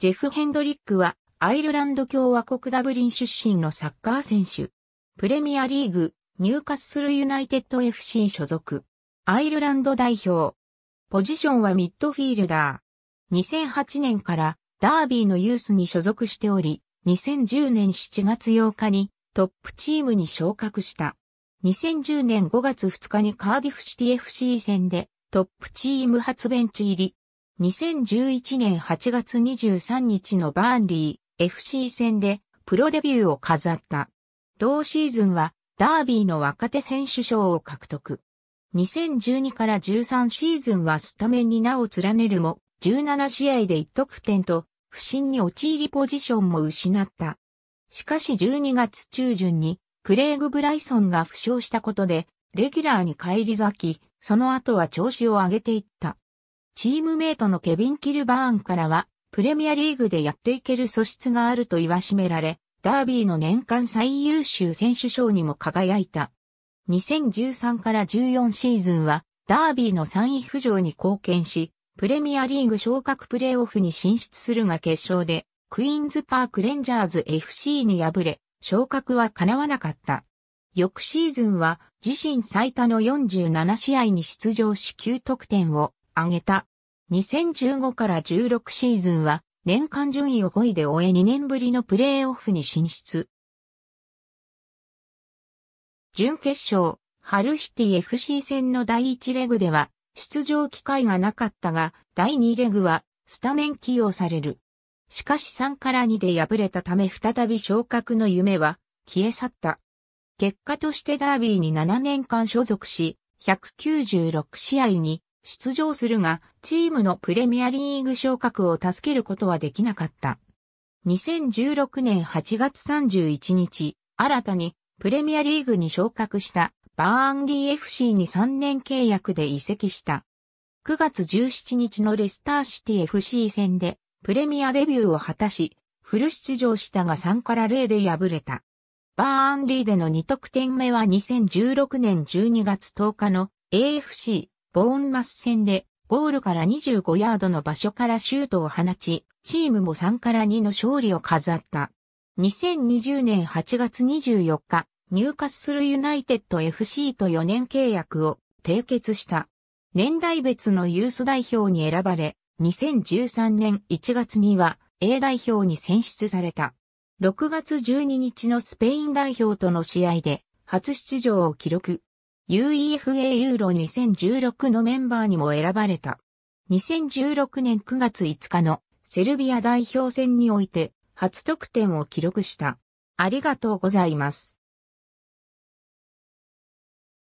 ジェフ・ヘンドリックは、アイルランド共和国ダブリン出身のサッカー選手。プレミアリーグ、ニューカッスルユナイテッド FC 所属。アイルランド代表。ポジションはミッドフィールダー。2008年からダービーのユースに所属しており、2010年7月8日にトップチームに昇格した。2010年5月2日にカーディフシティ FC 戦でトップチーム初ベンチ入り、2011年8月23日のバーンリー FC 戦でプロデビューを飾った。同シーズンはダービーの若手選手賞を獲得。2012から13シーズンはスタメンに名を連ねるも、17試合で1得点と、不審に陥りポジションも失った。しかし12月中旬に、クレイグ・ブライソンが負傷したことで、レギュラーに返り咲き、その後は調子を上げていった。チームメイトのケビン・キルバーンからは、プレミアリーグでやっていける素質があると言わしめられ、ダービーの年間最優秀選手賞にも輝いた。2013から14シーズンは、ダービーの3位浮上に貢献し、プレミアリーグ昇格プレーオフに進出するが決勝で、クイーンズパークレンジャーズ FC に敗れ、昇格は叶わなかった。翌シーズンは自身最多の47試合に出場し9得点を挙げた。2015から16シーズンは年間順位を5位で終え2年ぶりのプレーオフに進出。準決勝、ハルシティ FC 戦の第1レグでは出場機会がなかったが、第2レグはスタメン起用される。しかし3から2で敗れたため再び昇格の夢は消え去った。結果としてダービーに7年間所属し、196試合に出場するが、チームのプレミアリーグ昇格を助けることはできなかった。2016年8月31日、新たにプレミアリーグに昇格したバーンリー FC に3年契約で移籍した。9月17日のレスターシティ FC 戦でプレミアデビューを果たし、フル出場したが3から0で敗れた。バーンリーでの2得点目は2016年12月10日の AFC ボーンマス戦でゴールから25ヤードの場所からシュートを放ち、チームも3から2の勝利を飾った。2020年8月24日、入荷するユナイテッド FC と4年契約を締結した。年代別のユース代表に選ばれ、2013年1月には A 代表に選出された。6月12日のスペイン代表との試合で初出場を記録。UEFA ユーロ2016のメンバーにも選ばれた。2016年9月5日のセルビア代表戦において初得点を記録した。ありがとうございます。